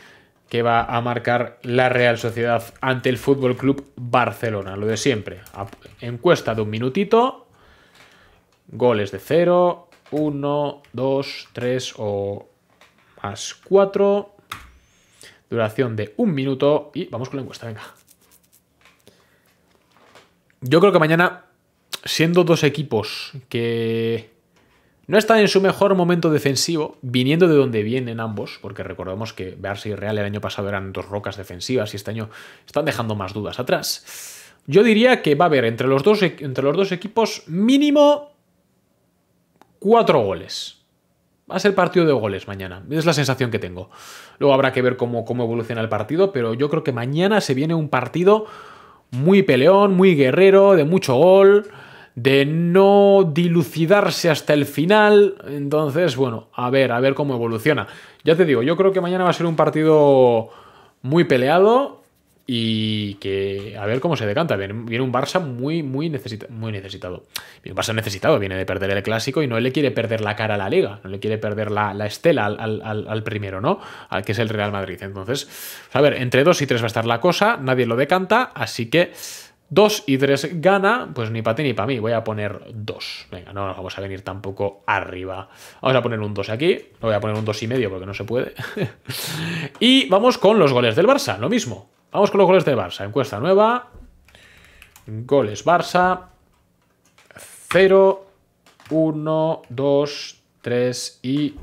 que va a marcar la Real Sociedad ante el Fútbol Club Barcelona? Lo de siempre. Encuesta de un minutito. Goles de cero. 1, 2, 3 o más 4. Duración de un minuto y vamos con la encuesta, venga. Yo creo que mañana, siendo dos equipos que no están en su mejor momento defensivo, viniendo de donde vienen ambos, porque recordemos que Barça y Real el año pasado eran dos rocas defensivas y este año están dejando más dudas atrás. Yo diría que va a haber entre los dos, e-, entre los dos equipos mínimo cuatro goles. Va a ser partido de goles mañana. Es la sensación que tengo. Luego habrá que ver cómo, cómo evoluciona el partido, pero yo creo que mañana se viene un partido muy peleón, muy guerrero, de mucho gol, de no dilucidarse hasta el final. Entonces, bueno, a ver, a ver cómo evoluciona. Ya te digo, yo creo que mañana va a ser un partido muy peleado y que a ver cómo se decanta. Viene, un Barça muy, muy, muy necesitado. Viene Barça necesitado, viene de perder el clásico y no le quiere perder la cara a la liga, no le quiere perder la, estela al, primero, ¿no? Al que es el Real Madrid. Entonces, a ver, entre 2 y 3 va a estar la cosa, nadie lo decanta, así que 2 y 3 gana, pues ni para ti ni para mí, voy a poner 2. Venga, no nos vamos a venir tampoco arriba. Vamos a poner un 2 aquí, no voy a poner un 2 y medio porque no se puede. y vamos con los goles del Barça, lo mismo. Vamos con los goles de Barça. Encuesta nueva. Goles Barça. 0, 1, 2, 3 y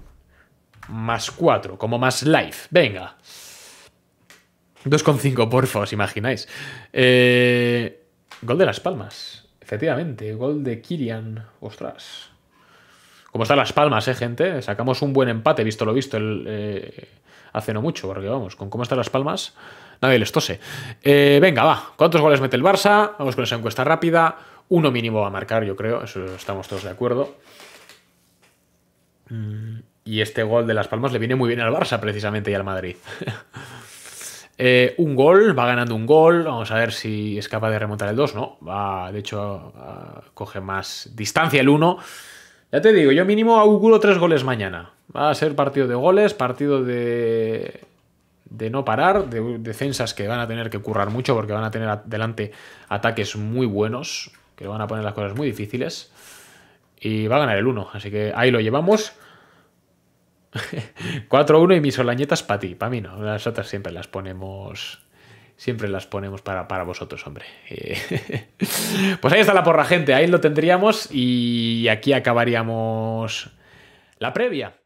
más 4, como más live. Venga. 2,5, porfa, os imagináis. Eh, gol de Las Palmas, efectivamente. Gol de Kirian. Ostras. ¿Cómo están Las Palmas, eh, gente. Sacamos un buen empate, visto lo visto, eh, hace no mucho, porque vamos, con cómo están Las Palmas nadie les tose. Eh, venga, va. ¿Cuántos goles mete el Barça? Vamos con esa encuesta rápida. Uno mínimo va a marcar, yo creo. Eso estamos todos de acuerdo. Mm, y este gol de Las Palmas le viene muy bien al Barça, precisamente, y al Madrid. Eh, un gol, va ganando un gol. Vamos a ver si es capaz de remontar el 2, ¿no? Va, de hecho, coge más distancia el 1. Ya te digo, yo mínimo auguro tres goles mañana. Va a ser partido de goles, partido de de no parar, de defensas que van a tener que currar mucho porque van a tener delante ataques muy buenos, que van a poner las cosas muy difíciles. Y va a ganar el 1, así que ahí lo llevamos. 4-1 y mis olañetas para ti, para mí no. Las otras siempre las ponemos. Siempre las ponemos para, para vosotros, hombre. Eh, pues ahí está la porra, gente. Ahí lo tendríamos y aquí acabaríamos la previa.